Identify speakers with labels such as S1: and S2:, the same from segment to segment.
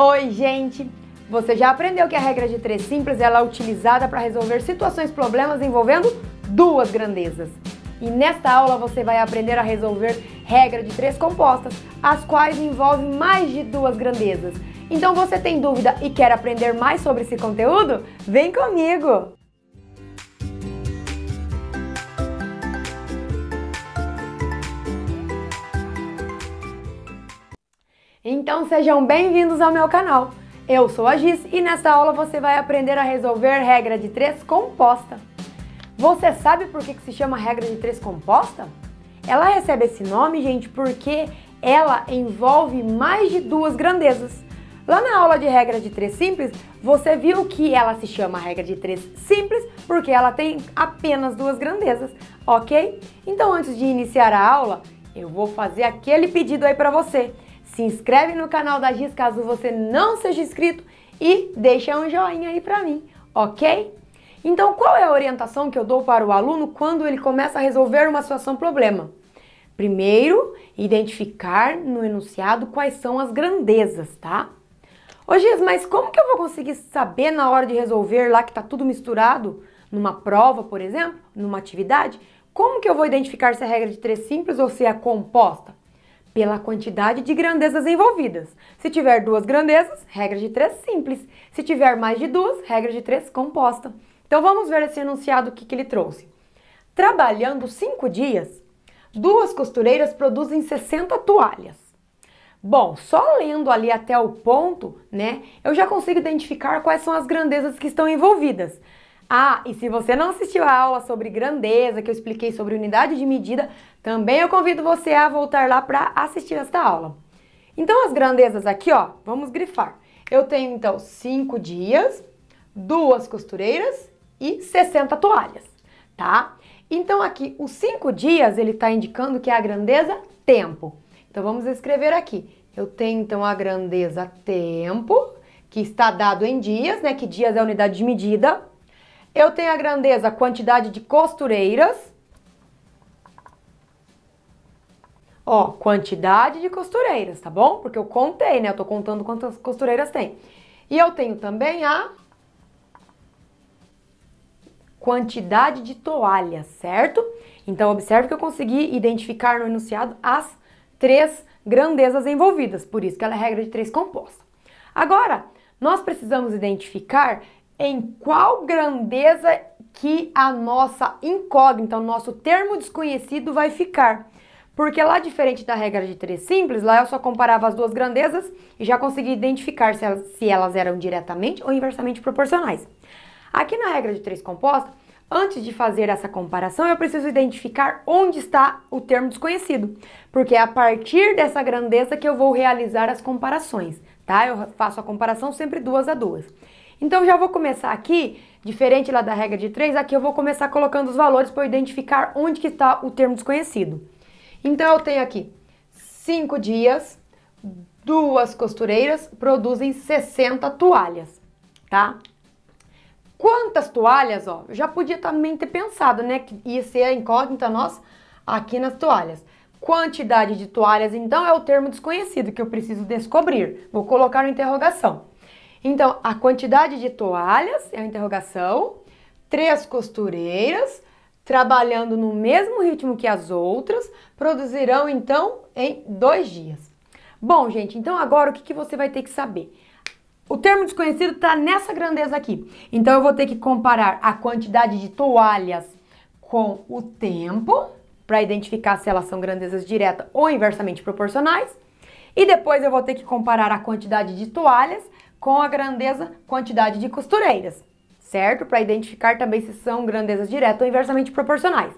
S1: Oi, gente! Você já aprendeu que a regra de três simples ela é utilizada para resolver situações problemas envolvendo duas grandezas. E nesta aula você vai aprender a resolver regra de três compostas, as quais envolvem mais de duas grandezas. Então você tem dúvida e quer aprender mais sobre esse conteúdo? Vem comigo! Então sejam bem-vindos ao meu canal. Eu sou a Giz e nesta aula você vai aprender a resolver regra de 3 composta. Você sabe por que, que se chama regra de 3 composta? Ela recebe esse nome, gente, porque ela envolve mais de duas grandezas. Lá na aula de regra de 3 simples, você viu que ela se chama regra de 3 simples porque ela tem apenas duas grandezas, ok? Então antes de iniciar a aula, eu vou fazer aquele pedido aí para você. Se inscreve no canal da Giz caso você não seja inscrito e deixa um joinha aí para mim, ok? Então, qual é a orientação que eu dou para o aluno quando ele começa a resolver uma situação problema? Primeiro, identificar no enunciado quais são as grandezas, tá? Ô Giz, mas como que eu vou conseguir saber na hora de resolver lá que tá tudo misturado? Numa prova, por exemplo, numa atividade? Como que eu vou identificar se a regra de três simples ou se é composta? pela quantidade de grandezas envolvidas. Se tiver duas grandezas, regra de três simples. Se tiver mais de duas, regra de três composta. Então vamos ver esse enunciado que, que ele trouxe. Trabalhando cinco dias, duas costureiras produzem 60 toalhas. Bom, só lendo ali até o ponto, né, eu já consigo identificar quais são as grandezas que estão envolvidas. Ah, e se você não assistiu a aula sobre grandeza que eu expliquei sobre unidade de medida, também eu convido você a voltar lá para assistir esta aula. Então as grandezas aqui, ó, vamos grifar. Eu tenho então 5 dias, duas costureiras e 60 toalhas, tá? Então aqui os 5 dias ele está indicando que é a grandeza tempo. Então vamos escrever aqui. Eu tenho então a grandeza tempo, que está dado em dias, né? Que dias é a unidade de medida eu tenho a grandeza, a quantidade de costureiras. Ó, quantidade de costureiras, tá bom? Porque eu contei, né? Eu tô contando quantas costureiras tem. E eu tenho também a quantidade de toalhas, certo? Então, observe que eu consegui identificar no enunciado as três grandezas envolvidas, por isso que ela é regra de três composta. Agora, nós precisamos identificar em qual grandeza que a nossa incógnita, o nosso termo desconhecido vai ficar. Porque lá, diferente da regra de três simples, lá eu só comparava as duas grandezas e já conseguia identificar se elas, se elas eram diretamente ou inversamente proporcionais. Aqui na regra de três composta, Antes de fazer essa comparação, eu preciso identificar onde está o termo desconhecido, porque é a partir dessa grandeza que eu vou realizar as comparações, tá? Eu faço a comparação sempre duas a duas. Então já vou começar aqui, diferente lá da regra de 3, aqui eu vou começar colocando os valores para identificar onde que está o termo desconhecido. Então eu tenho aqui 5 dias, duas costureiras produzem 60 toalhas, tá? Quantas toalhas, ó, já podia também tá ter pensado, né, que ia ser a incógnita nossa aqui nas toalhas. Quantidade de toalhas, então, é o termo desconhecido que eu preciso descobrir. Vou colocar uma interrogação. Então, a quantidade de toalhas é a interrogação, três costureiras, trabalhando no mesmo ritmo que as outras, produzirão então em dois dias. Bom, gente, então agora o que, que você vai ter que saber? O termo desconhecido está nessa grandeza aqui. Então eu vou ter que comparar a quantidade de toalhas com o tempo para identificar se elas são grandezas direta ou inversamente proporcionais. E depois eu vou ter que comparar a quantidade de toalhas com a grandeza, quantidade de costureiras, certo? Para identificar também se são grandezas diretas ou inversamente proporcionais.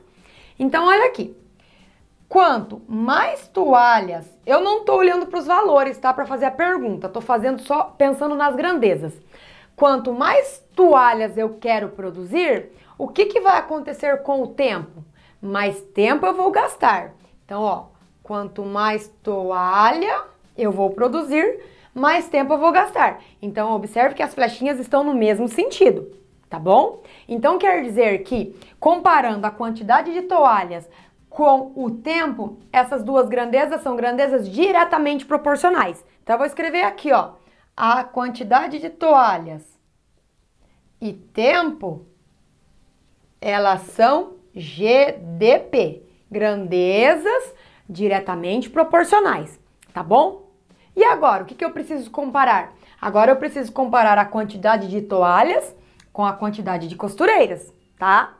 S1: Então, olha aqui. Quanto mais toalhas, eu não estou olhando para os valores, tá? Para fazer a pergunta, estou fazendo só pensando nas grandezas. Quanto mais toalhas eu quero produzir, o que, que vai acontecer com o tempo? Mais tempo eu vou gastar. Então, ó, quanto mais toalha eu vou produzir, mais tempo eu vou gastar. Então, observe que as flechinhas estão no mesmo sentido, tá bom? Então, quer dizer que, comparando a quantidade de toalhas com o tempo, essas duas grandezas são grandezas diretamente proporcionais. Então, eu vou escrever aqui, ó, a quantidade de toalhas e tempo, elas são GDP, grandezas diretamente proporcionais, tá bom? E agora, o que, que eu preciso comparar? Agora eu preciso comparar a quantidade de toalhas com a quantidade de costureiras, tá?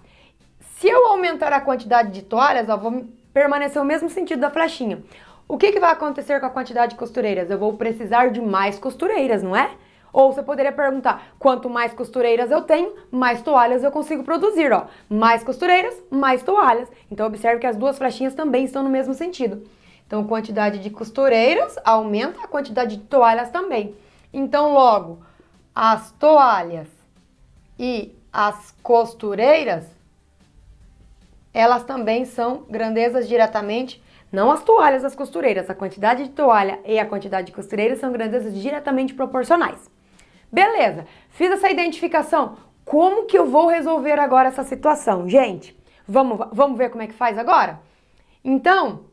S1: Se eu aumentar a quantidade de toalhas, ó, vou permanecer o mesmo sentido da flechinha. O que, que vai acontecer com a quantidade de costureiras? Eu vou precisar de mais costureiras, não é? Ou você poderia perguntar: quanto mais costureiras eu tenho, mais toalhas eu consigo produzir, ó. Mais costureiras, mais toalhas. Então observe que as duas flechinhas também estão no mesmo sentido. Então, quantidade de costureiras aumenta, a quantidade de toalhas também. Então, logo, as toalhas e as costureiras, elas também são grandezas diretamente, não as toalhas as costureiras, a quantidade de toalha e a quantidade de costureiras são grandezas diretamente proporcionais. Beleza, fiz essa identificação. Como que eu vou resolver agora essa situação? Gente, vamos, vamos ver como é que faz agora? Então,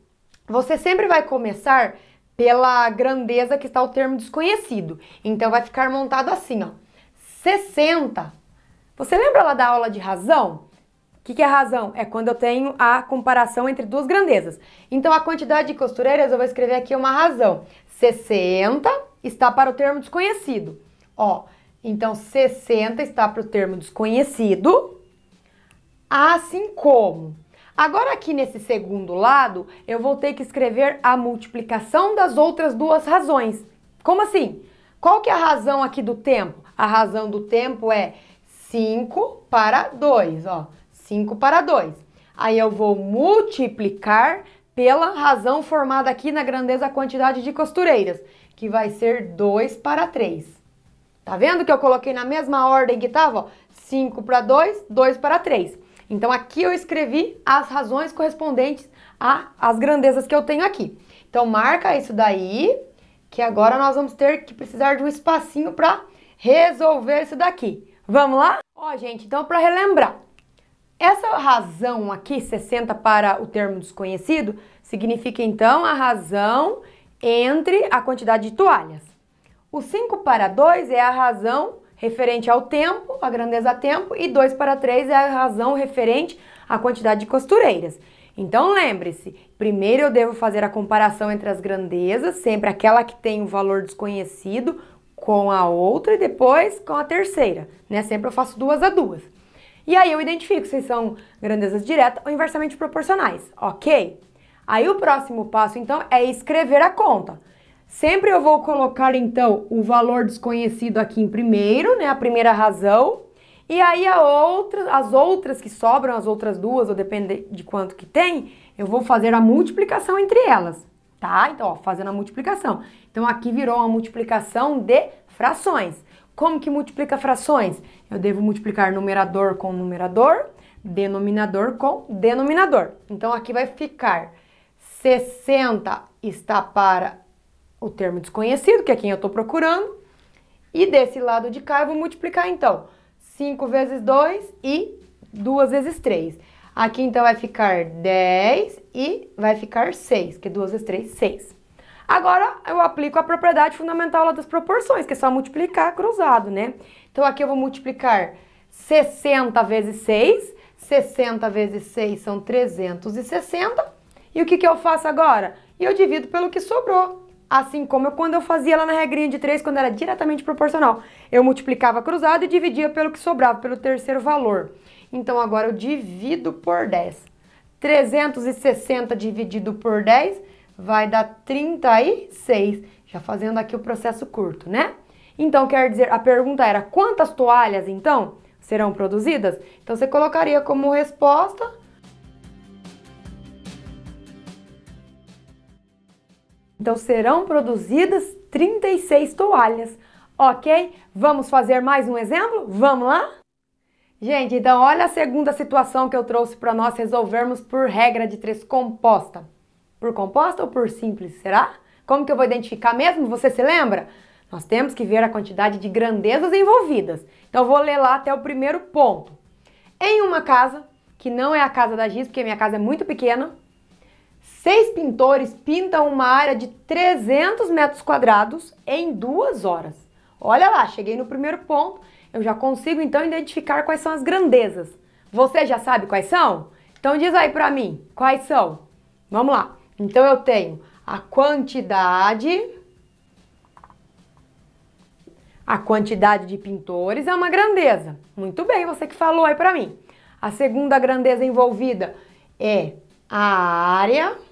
S1: você sempre vai começar pela grandeza que está o termo desconhecido. Então vai ficar montado assim, ó. 60. Você lembra lá da aula de razão? O que, que é razão? É quando eu tenho a comparação entre duas grandezas. Então a quantidade de costureiras eu vou escrever aqui uma razão. 60 está para o termo desconhecido. Ó, então 60 está para o termo desconhecido, assim como Agora aqui nesse segundo lado, eu vou ter que escrever a multiplicação das outras duas razões. Como assim? Qual que é a razão aqui do tempo? A razão do tempo é 5 para 2, ó. 5 para 2. Aí eu vou multiplicar pela razão formada aqui na grandeza quantidade de costureiras, que vai ser 2 para 3. Tá vendo que eu coloquei na mesma ordem que estava? 5 para 2, 2 para 3. Então aqui eu escrevi as razões correspondentes às grandezas que eu tenho aqui. Então marca isso daí, que agora nós vamos ter que precisar de um espacinho para resolver isso daqui. Vamos lá? Ó, gente, então para relembrar, essa razão aqui, 60 para o termo desconhecido, significa então a razão entre a quantidade de toalhas. O 5 para 2 é a razão referente ao tempo, a grandeza tempo, e 2 para 3 é a razão referente à quantidade de costureiras. Então lembre-se, primeiro eu devo fazer a comparação entre as grandezas, sempre aquela que tem o um valor desconhecido, com a outra e depois com a terceira, né? Sempre eu faço duas a duas. E aí eu identifico se são grandezas diretas ou inversamente proporcionais, ok? Aí o próximo passo então é escrever a conta. Sempre eu vou colocar, então, o valor desconhecido aqui em primeiro, né? A primeira razão. E aí a outra, as outras que sobram, as outras duas, ou depende de quanto que tem, eu vou fazer a multiplicação entre elas, tá? Então, ó, fazendo a multiplicação. Então, aqui virou uma multiplicação de frações. Como que multiplica frações? Eu devo multiplicar numerador com numerador, denominador com denominador. Então, aqui vai ficar 60 está para o termo desconhecido, que é quem eu estou procurando, e desse lado de cá eu vou multiplicar então 5 vezes 2 e 2 vezes 3. Aqui então vai ficar 10 e vai ficar 6, que 2 é vezes 3, 6. Agora eu aplico a propriedade fundamental lá das proporções, que é só multiplicar cruzado, né? Então aqui eu vou multiplicar 60 vezes 6, 60 vezes 6 são 360. E o que, que eu faço agora? Eu divido pelo que sobrou, Assim como quando eu fazia lá na regrinha de 3, quando era diretamente proporcional. Eu multiplicava cruzado e dividia pelo que sobrava, pelo terceiro valor. Então agora eu divido por 10. 360 dividido por 10 vai dar 36. Já fazendo aqui o processo curto, né? Então quer dizer, a pergunta era quantas toalhas então serão produzidas? Então você colocaria como resposta Então serão produzidas 36 toalhas, ok? Vamos fazer mais um exemplo? Vamos lá? Gente, então olha a segunda situação que eu trouxe para nós resolvermos por regra de três composta. Por composta ou por simples, será? Como que eu vou identificar mesmo? Você se lembra? Nós temos que ver a quantidade de grandezas envolvidas. Então eu vou ler lá até o primeiro ponto. Em uma casa, que não é a casa da Giz, porque minha casa é muito pequena, Seis pintores pintam uma área de 300 metros quadrados em duas horas. Olha lá, cheguei no primeiro ponto, eu já consigo então identificar quais são as grandezas. Você já sabe quais são? Então diz aí para mim, quais são? Vamos lá. Então eu tenho a quantidade a quantidade de pintores é uma grandeza. Muito bem, você que falou aí para mim. A segunda grandeza envolvida é a área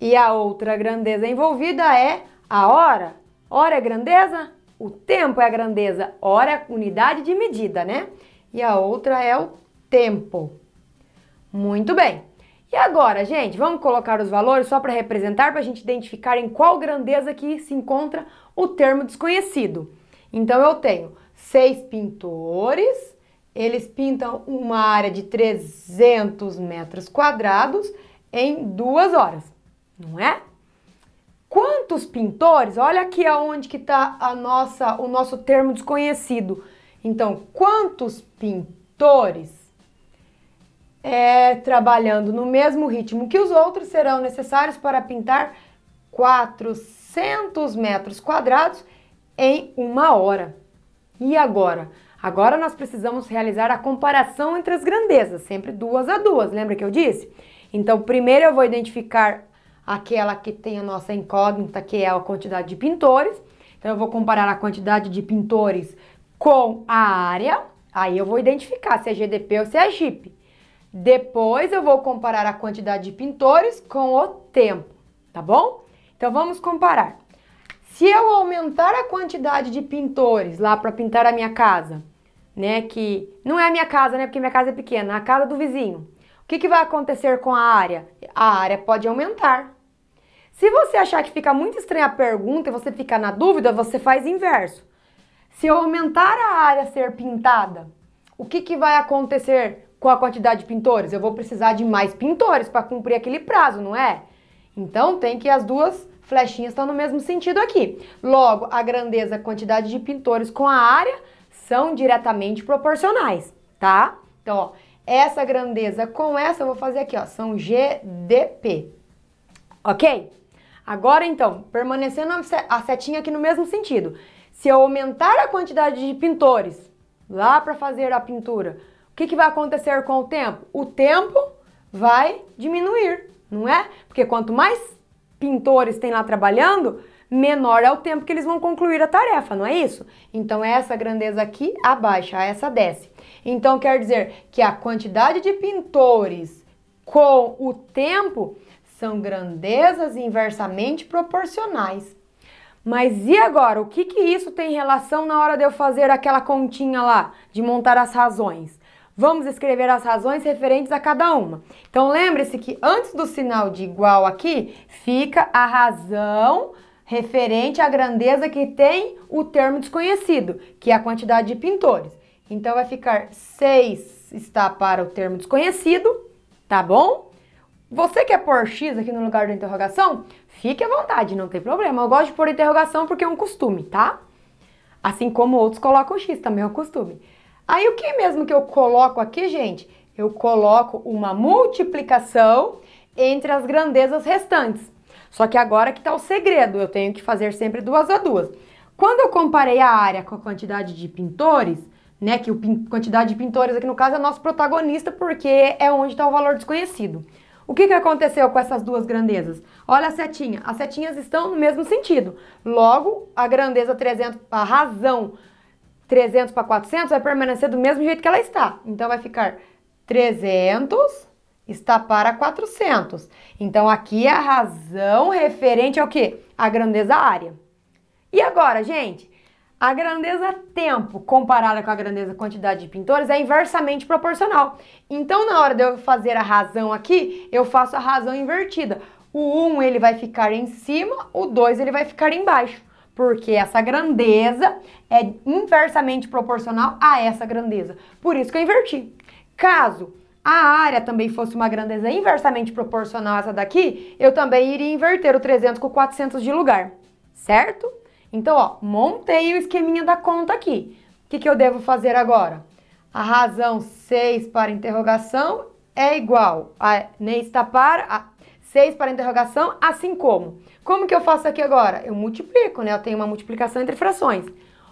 S1: e a outra grandeza envolvida é a hora. Hora é grandeza? O tempo é a grandeza. Hora é unidade de medida, né? E a outra é o tempo. Muito bem. E agora, gente, vamos colocar os valores só para representar, para a gente identificar em qual grandeza que se encontra o termo desconhecido. Então, eu tenho seis pintores, eles pintam uma área de 300 metros quadrados em duas horas não é? Quantos pintores? Olha aqui aonde que está a nossa, o nosso termo desconhecido. Então, quantos pintores é, trabalhando no mesmo ritmo que os outros serão necessários para pintar 400 metros quadrados em uma hora. E agora? Agora nós precisamos realizar a comparação entre as grandezas, sempre duas a duas, lembra que eu disse? Então, primeiro eu vou identificar aquela que tem a nossa incógnita, que é a quantidade de pintores. Então, eu vou comparar a quantidade de pintores com a área, aí eu vou identificar se é GDP ou se é GIP. Depois, eu vou comparar a quantidade de pintores com o tempo, tá bom? Então, vamos comparar. Se eu aumentar a quantidade de pintores lá para pintar a minha casa, né, que não é a minha casa, né, porque minha casa é pequena, é a casa do vizinho, o que, que vai acontecer com a área? A área pode aumentar, se você achar que fica muito estranha a pergunta e você fica na dúvida, você faz inverso. Se eu aumentar a área ser pintada, o que, que vai acontecer com a quantidade de pintores? Eu vou precisar de mais pintores para cumprir aquele prazo, não é? Então tem que as duas flechinhas estão no mesmo sentido aqui. Logo, a grandeza, a quantidade de pintores com a área são diretamente proporcionais, tá? Então, ó, essa grandeza com essa eu vou fazer aqui, ó, são GDP. OK? Agora então, permanecendo a setinha aqui no mesmo sentido, se eu aumentar a quantidade de pintores lá para fazer a pintura, o que, que vai acontecer com o tempo? O tempo vai diminuir, não é? Porque quanto mais pintores tem lá trabalhando, menor é o tempo que eles vão concluir a tarefa, não é isso? Então essa grandeza aqui abaixa, essa desce. Então quer dizer que a quantidade de pintores com o tempo são grandezas inversamente proporcionais. Mas e agora? O que, que isso tem relação na hora de eu fazer aquela continha lá, de montar as razões? Vamos escrever as razões referentes a cada uma. Então lembre-se que antes do sinal de igual aqui, fica a razão referente à grandeza que tem o termo desconhecido, que é a quantidade de pintores. Então vai ficar 6 está para o termo desconhecido, tá bom? Você quer pôr X aqui no lugar da interrogação? Fique à vontade, não tem problema. Eu gosto de pôr interrogação porque é um costume, tá? Assim como outros colocam X, também é um costume. Aí o que mesmo que eu coloco aqui, gente? Eu coloco uma multiplicação entre as grandezas restantes. Só que agora que está o segredo, eu tenho que fazer sempre duas a duas. Quando eu comparei a área com a quantidade de pintores, né, que a quantidade de pintores aqui no caso é nosso protagonista, porque é onde está o valor desconhecido. O que, que aconteceu com essas duas grandezas? Olha a setinha. As setinhas estão no mesmo sentido. Logo, a grandeza 300, a razão 300 para 400 vai permanecer do mesmo jeito que ela está. Então, vai ficar 300 está para 400. Então, aqui é a razão referente ao quê? A grandeza área. E agora, gente? A grandeza tempo comparada com a grandeza quantidade de pintores é inversamente proporcional. Então, na hora de eu fazer a razão aqui, eu faço a razão invertida. O 1 ele vai ficar em cima, o 2 ele vai ficar embaixo, porque essa grandeza é inversamente proporcional a essa grandeza. Por isso que eu inverti. Caso a área também fosse uma grandeza inversamente proporcional a essa daqui, eu também iria inverter o 300 com 400 de lugar, certo? Então, ó, montei o esqueminha da conta aqui. O que, que eu devo fazer agora? A razão 6 para interrogação é igual a nem está para a 6 para interrogação, assim como. Como que eu faço aqui agora? Eu multiplico, né? Eu tenho uma multiplicação entre frações.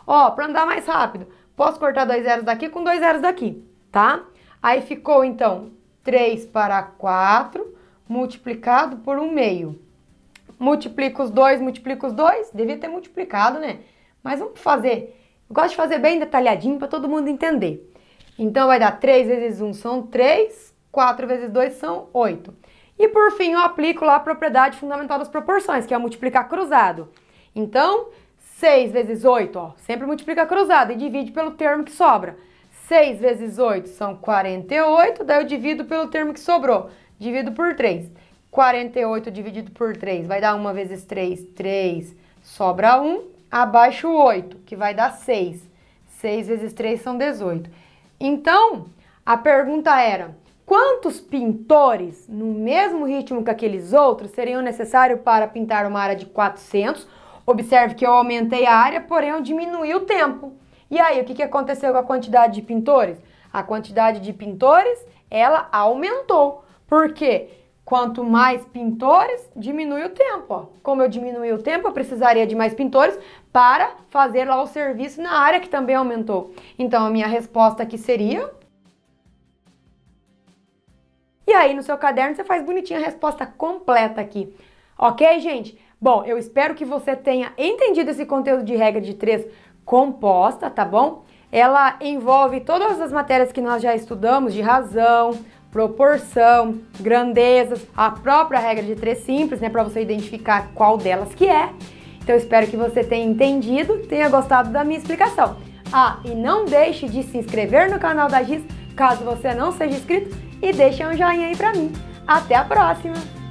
S1: Ó, para andar mais rápido, posso cortar dois zeros daqui com dois zeros daqui, tá? Aí ficou, então, 3 para 4 multiplicado por 1 meio multiplica os dois, multiplica os dois. Devia ter multiplicado, né? Mas vamos fazer. Eu gosto de fazer bem detalhadinho para todo mundo entender. Então, vai dar 3 vezes 1 são 3, 4 vezes 2 são 8. E, por fim, eu aplico lá a propriedade fundamental das proporções, que é multiplicar cruzado. Então, 6 vezes 8, ó, sempre multiplica cruzado e divide pelo termo que sobra. 6 vezes 8 são 48, daí eu divido pelo termo que sobrou, divido por 3. 48 dividido por 3 vai dar 1 vezes 3, 3, sobra 1, abaixo 8, que vai dar 6. 6 vezes 3 são 18. Então, a pergunta era: quantos pintores, no mesmo ritmo que aqueles outros, seriam necessários para pintar uma área de 400? Observe que eu aumentei a área, porém eu diminui o tempo. E aí, o que, que aconteceu com a quantidade de pintores? A quantidade de pintores, ela aumentou. Por quê? Quanto mais pintores, diminui o tempo. Ó. Como eu diminui o tempo, eu precisaria de mais pintores para fazer lá o serviço na área que também aumentou. Então, a minha resposta aqui seria... E aí, no seu caderno, você faz bonitinha a resposta completa aqui. Ok, gente? Bom, eu espero que você tenha entendido esse conteúdo de regra de três composta, tá bom? Ela envolve todas as matérias que nós já estudamos de razão, proporção, grandezas, a própria regra de três simples, né, para você identificar qual delas que é. Então espero que você tenha entendido, tenha gostado da minha explicação. Ah, e não deixe de se inscrever no canal da GIS, caso você não seja inscrito, e deixe um joinha aí para mim. Até a próxima!